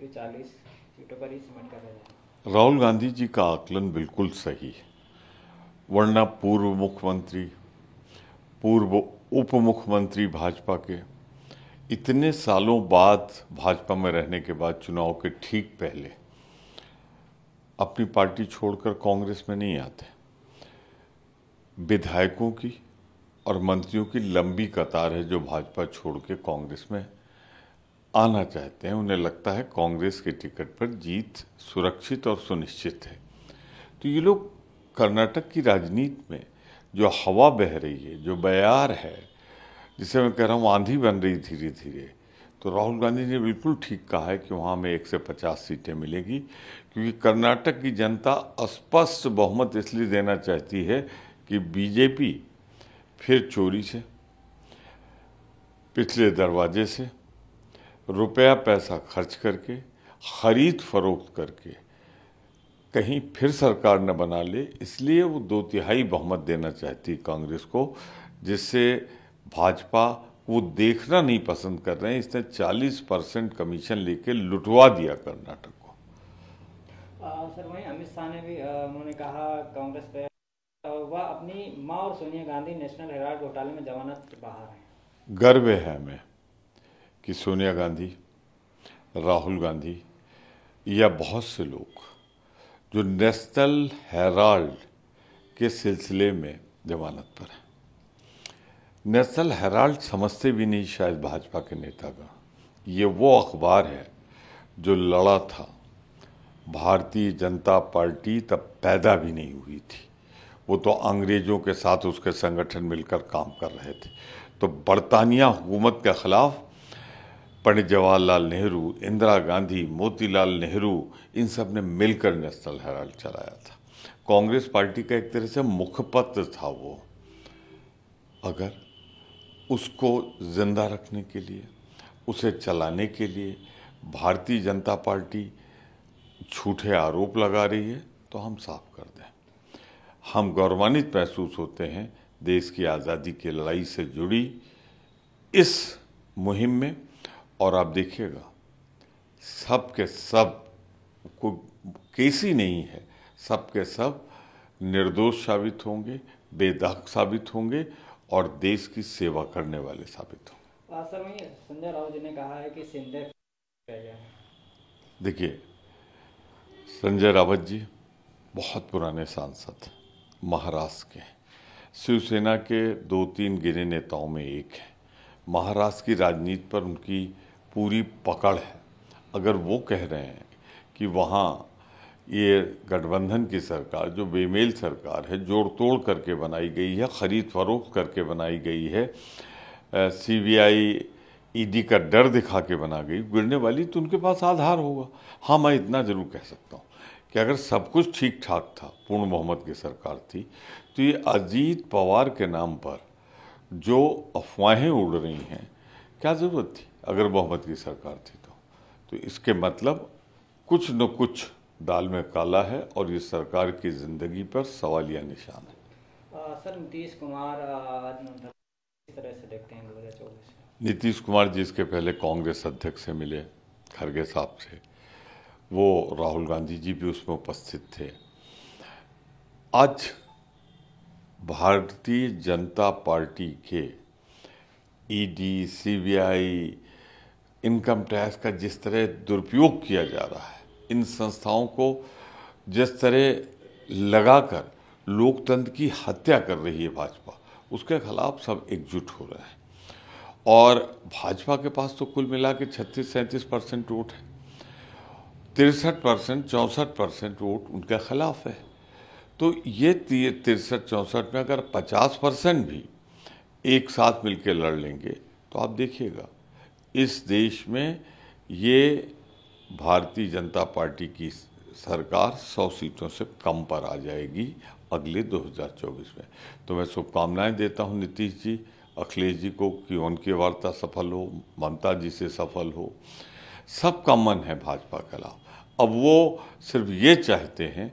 सीटों पर ही सिमट कर रहे राहुल गांधी जी का आकलन बिल्कुल सही है वरना पूर्व मुख्यमंत्री पूर्व उप मुख्यमंत्री भाजपा के इतने सालों बाद भाजपा में रहने के बाद चुनाव के ठीक पहले अपनी पार्टी छोड़कर कांग्रेस में नहीं आते विधायकों की और मंत्रियों की लंबी कतार है जो भाजपा छोड़ के कांग्रेस में आना चाहते हैं उन्हें लगता है कांग्रेस के टिकट पर जीत सुरक्षित और सुनिश्चित है तो ये लोग कर्नाटक की राजनीति में जो हवा बह रही है जो बयार है जिसे मैं कह रहा हूँ आंधी बन रही धीरे धीरे तो राहुल गांधी ने बिल्कुल ठीक कहा है कि वहाँ हमें एक से पचास सीटें मिलेगी क्योंकि कर्नाटक की जनता स्पष्ट बहुमत इसलिए देना चाहती है कि बीजेपी फिर चोरी से पिछले दरवाजे से रुपया पैसा खर्च करके ख़रीद फरोख्त करके कहीं फिर सरकार न बना ले इसलिए वो दो तिहाई बहुमत देना चाहती कांग्रेस को जिससे भाजपा वो देखना नहीं पसंद कर रहे हैं इसने 40 परसेंट कमीशन लेके लुटवा दिया कर्नाटक को सर वहीं अमित शाह ने भी उन्होंने कहा कांग्रेस पे वह अपनी माँ और सोनिया गांधी नेशनल हेराल्ड घोटाले में जमानत बाहर हैं गर्व है हमें कि सोनिया गांधी राहुल गांधी या बहुत से लोग जो नेशनल हेराल्ड के सिलसिले में जमानत पर हैं नेशनल हेराल्ड समझते भी नहीं शायद भाजपा के नेता का ये वो अखबार है जो लड़ा था भारतीय जनता पार्टी तब पैदा भी नहीं हुई थी वो तो अंग्रेज़ों के साथ उसके संगठन मिलकर काम कर रहे थे तो बरतानिया हुकूमत के ख़िलाफ़ पंडित जवाहरलाल नेहरू इंदिरा गांधी मोतीलाल नेहरू इन सब ने मिलकर नेशनल हेराल्ड चलाया था कांग्रेस पार्टी का एक तरह से मुखपत्र था वो अगर उसको जिंदा रखने के लिए उसे चलाने के लिए भारतीय जनता पार्टी झूठे आरोप लगा रही है तो हम साफ कर दें हम गौरवान्वित महसूस होते हैं देश की आज़ादी की लड़ाई से जुड़ी इस मुहिम में और आप देखिएगा सब के सब को केस ही नहीं है सब के सब निर्दोष साबित होंगे बेदाग साबित होंगे और देश की सेवा करने वाले साबित होंगे संजय राव जी ने कहा है कि सिंधे देखिए संजय रावत जी बहुत पुराने सांसद महाराष्ट्र के शिवसेना के दो तीन गिने नेताओं में एक हैं महाराष्ट्र की राजनीति पर उनकी पूरी पकड़ है अगर वो कह रहे हैं कि वहाँ ये गठबंधन की सरकार जो बेमेल सरकार है जोड़ तोड़ करके बनाई गई है ख़रीद फरोख्त करके बनाई गई है सीबीआई ईडी e का डर दिखा के बना गई गिरने वाली तो उनके पास आधार होगा हाँ मैं इतना ज़रूर कह सकता हूँ कि अगर सब कुछ ठीक ठाक था पूर्ण मोहम्मद की सरकार थी तो ये अजीत पवार के नाम पर जो अफवाहें उड़ रही हैं क्या ज़रूरत थी अगर मोहम्मद की सरकार थी तो तो इसके मतलब कुछ न कुछ दाल में काला है और ये सरकार की ज़िंदगी पर सवालिया निशान है सर नीतीश कुमार देखते हैं नीतीश कुमार जिसके पहले कांग्रेस अध्यक्ष से मिले खरगे साहब से वो राहुल गांधी जी भी उसमें उपस्थित थे आज भारतीय जनता पार्टी के ED e CBI income tax का जिस तरह दुरुपयोग किया जा रहा है इन संस्थाओं को जिस तरह लगाकर लोकतंत्र की हत्या कर रही है भाजपा उसके खिलाफ सब एकजुट हो रहे हैं और भाजपा के पास तो कुल मिला के छत्तीस सैंतीस परसेंट वोट है तिरसठ परसेंट चौंसठ परसेंट वोट उनके खिलाफ है तो ये तिरसठ चौंसठ में अगर 50 परसेंट भी एक साथ मिलकर लड़ लेंगे तो आप देखिएगा इस देश में ये भारतीय जनता पार्टी की सरकार 100 सीटों से कम पर आ जाएगी अगले 2024 में तो मैं शुभकामनाएं देता हूं नीतीश जी अखिलेश जी को कि उनकी वार्ता सफल हो ममता जी से सफल हो सबका मन है भाजपा का लाभ अब वो सिर्फ ये चाहते हैं